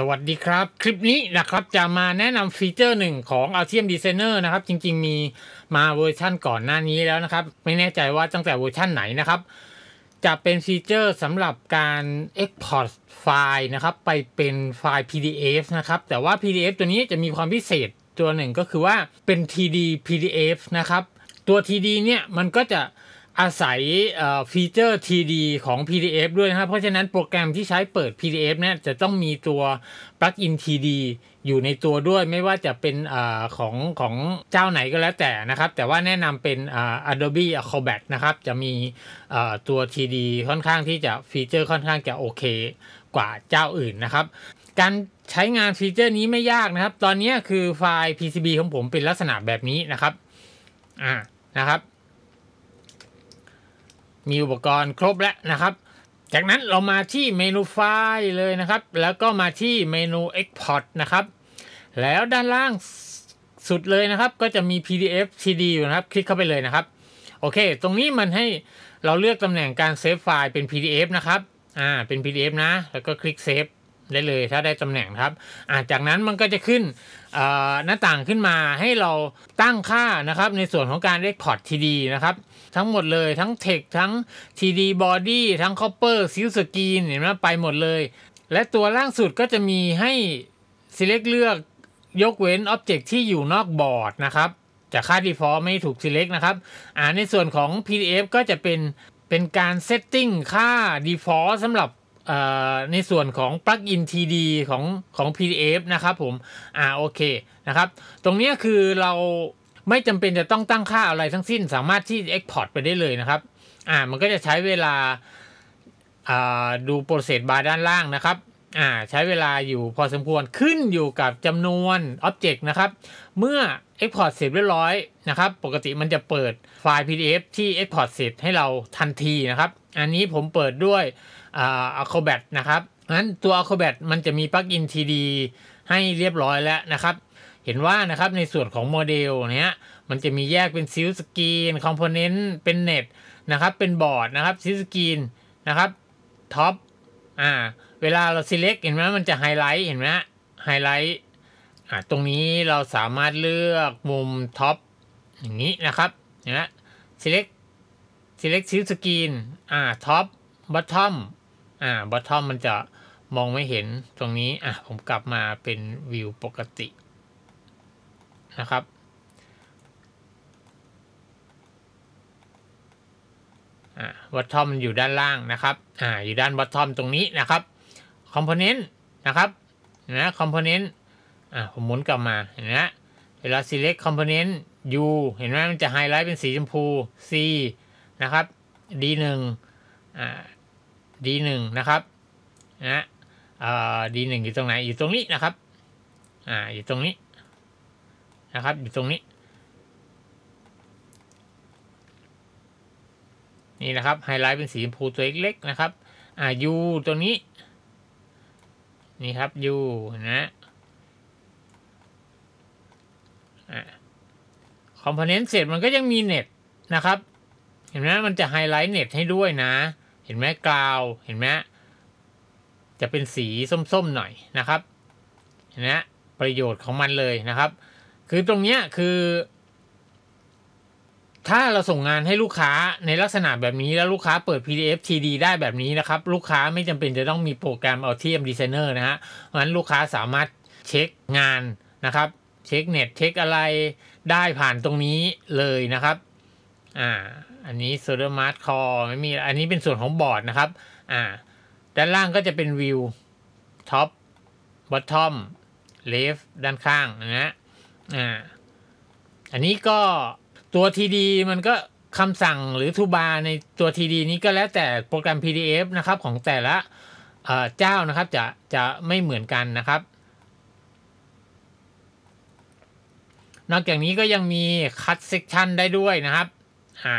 สวัสดีครับ คลิปนี้นะครับจะมาแนะนำฟีเจอร์หนึ่งของ a l t i u m Designer นะครับ จริงๆ มีมาเวอร์ชั่นก่อนหน้านี้แล้วนะครับ ไม่แน่ใจว่าตั้งแต่เวอร์ชั่นไหนนะครับ จะเป็นฟีเจอร์สำหรับการ Export ไฟล์นะครับไปเป็นไฟล์ PDF นะครับแต่ว่า PDF ตัวนี้จะมีความพิเศษตัวหนึ่งก็คือว่าเป็น TD PDF นะครับ ตัว TD เนี่ยมันก็จะอาศัยฟีเจอร์ T d ของ PDF ด้วยนะครับ เพราะฉะนั้นโปรแกรมที่ใช้เปิด PDF เนี่ยจะต้องมีตัว Plugin T d อยู่ในตัวด้วยไม่ว่าจะเป็นอของของเจ้าไหนก็แล้วแต่นะครับ แต่ว่าแนะนำเป็น Adobe Acrobat นะครับ จะมีตัว T d ค่อนข้างที่จะฟีเจอร์ค่อนข้างจะโอเคกว่าเจ้าอื่นนะครับ การใช้งานฟีเจอร์นี้ไม่ยากนะครับ ตอนนี้คือไฟล์ PCB ของผมเป็นลักษณะแบบนี้นะครับอ่านะครับมีอุปกรณ์ครบแล้วนะครับ จากนั้นเรามาที่เมนูไฟล์เลยนะครับ แล้วก็มาที่เมนู Export นะครับ แล้วด้านล่างสุดเลยนะครับ ก็จะมี PDF CD อยู่นะครับ คลิกเข้าไปเลยนะครับ โอเค ตรงนี้มันให้เราเลือกตำแหน่งการเซฟไฟล์เป็น PDF นะครับ อ่า เป็น PDF นะ แล้วก็คลิกเซฟได้เลยถ้าได้ตำแหน่งครับอาจากนั้นมันก็จะขึ้นหน้าต่างขึ้นมาให้เราตั้งค่านะครับในส่วนของการเรคคอร์ดทีดีนะครับ ทั้งหมดเลยทั้งเทคทั้ง TD Body ทั้ง Copper s ิลสกรีนเห็นไหมไปหมดเลย และตัวล่างสุดก็จะมีให้ select เลือกยกเว้นออ็บเจกต์ที่อยู่นอกบอร์ดนะครับจากค่า default ไม่ถูก select นะครับอ่าในส่วนของ PDF ก็จะเป็นเป็นการ setting ค่า default สำหรับในส่วนของปลั๊กอิน TD ของของ PDF นะครับผม อ่าโอเค นะครับ ตรงนี้คือเราไม่จำเป็นจะต้องตั้งค่าอะไรทั้งสิ้น สามารถที่ Export ไปได้เลยนะครับ อ่ามันก็จะใช้เวลาดูโปรเซสบาร์ด้านล่างนะครับ่าใช้เวลาอยู่พอสมควรขึ้นอยู่กับจำนวนอ็อบเจกต์นะครับ เมื่อ Export เสร็จเรียบร้อยนะครับ ปกติมันจะเปิดไฟล์ PDF ที่ Export เสร็จให้เราทันทีนะครับ อันนี้ผมเปิดด้วยอ่า Acrobat นะครับนั้นตัว Acrobat มันจะมีปลั๊กอินทีดีให้เรียบร้อยแล้วนะครับ เห็นว่านะครับในส่วนของโมเดลเนี้ยมันจะมีแยกเป็นซิลสกรีน คอมโพเนนต์เป็นเน็ตนะครับ เป็นบอร์ดนะครับซิลสกรีนนะครับท็อปอ่าเวลาเราเล l e c เห็นไหมมันจะไฮไลท์เห็นไหมไฮไลท์อ่าตรงนี้เราสามารถเลือกมุมท็อปอย่างนี้นะครับ เห็นไหมเล็ก c t s e l ก c t shift s อ่าท็อปบอททอมอ่าบอททอมมันจะมองไม่เห็นตรงนี้อ่ะผมกลับมาเป็นวิวปกตินะครับอ่าบอททอมมันอยู่ด้านล่างนะครับอ่าอยู่ด้านบอททอมตรงนี้นะครับคอมโพเนนต์นะครับเห็นไหมคอมโพเนนต์ อ่ะผมหมุนกลับมา เห็นไหมเวลา select component u เห็นไหม มันจะไฮไลท์เป็นสีชมพู c นะครับ d1 อ่า d1 นะครับนะอ่า d1 อยู่ตรงไหน อยู่ตรงนี้นะครับ อ่า อยู่ตรงนี้ นะครับ อยู่ตรงนี้ นี่นะครับ ไฮไลท์เป็นสีชมพูตัวเล็กๆนะครับ อ่า u ตัวนี้นี่ครับ u นะะคอมโพเนนต์เสร็จมันก็ยังมีเน็ต นะครับ เห็นไหมมันจะไฮไลท์เน็ตให้ด้วยนะ เห็นไหมกราว เห็นไหมจะเป็นสีส้ม ๆหน่อยนะครับ เห็นไหมประโยชน์ของมันเลยนะครับ คือตรงเนี้ยคือถ้าเราส่งงานให้ลูกค้าในลักษณะแบบนี้แล้วลูกค้าเปิด PDF TD ได้แบบนี้นะครับ ลูกค้าไม่จำเป็นจะต้องมีโปรแกรมเอาเทียมดีไซเนอร์นะฮะนั้นลูกค้าสามารถเช็คงานนะครับ เช็คเน็ต เช็คอะไรได้ผ่านตรงนี้เลยนะครับอ่าอันนี้โซลมาร์ทคอไม่มีอันนี้เป็นส่วนของบอร์ดนะครับอ่าด้านล่างก็จะเป็นวิวท็อปบอททอมเลฟด้านข้างนะฮะอ่าอันนี้ก็ตัวทีดีมันก็คำสั่งหรือทูบาร์ในตัวทีดีนี้ก็แล้วแต่โปรแกรม PDF นะครับ ของแต่ละเจ้านะครับจะจะไม่เหมือนกันนะครับ นอกจากนี้ก็ยังมีคัดเซกชันได้ด้วยนะครับอ่า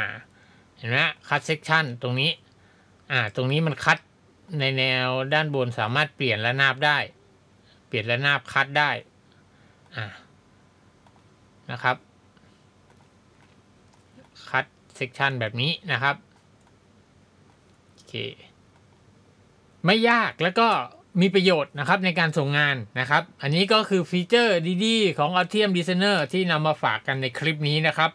เห็นไหมคัดเซกชันตรงนี้อ่าตรงนี้มันคัดในแนวด้านบนสามารถเปลี่ยนระนาบได้ เปลี่ยนระนาบคัดได้อ่านะครับ section แบบนี้นะครับโอเคไม่ยากแล้วก็มีประโยชน์นะครับในการส่งงานนะครับ อันนี้ก็คือฟีเจอร์ดีๆ ของ a u t i u m Designer ที่นำมาฝากกันในคลิปนี้นะครับ